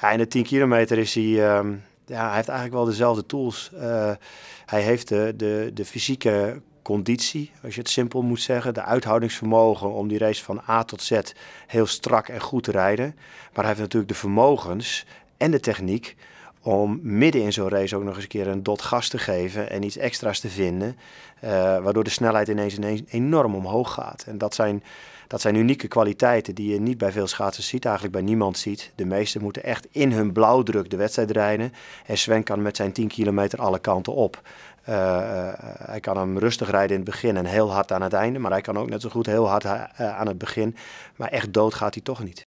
Ja, in de 10 kilometer is hij, ehm, ja, hij heeft eigenlijk wel dezelfde tools. Eh, hij heeft de, de, de fysieke conditie, als je het simpel moet zeggen, de uithoudingsvermogen om die race van A tot Z heel strak en goed te rijden. Maar hij heeft natuurlijk de vermogens en de techniek om midden in zo'n race ook nog eens een keer een dot gas te geven en iets extra's te vinden, eh, waardoor de snelheid ineens, ineens enorm omhoog gaat. En dat zijn, dat zijn unieke kwaliteiten die je niet bij veel schaatsers ziet, eigenlijk bij niemand ziet. De meesten moeten echt in hun blauwdruk de wedstrijd rijden en Sven kan met zijn 10 kilometer alle kanten op. Eh, eh, hij kan hem rustig rijden in het begin en heel hard aan het einde, maar hij kan ook net zo goed heel hard aan het begin, maar echt dood gaat hij toch niet.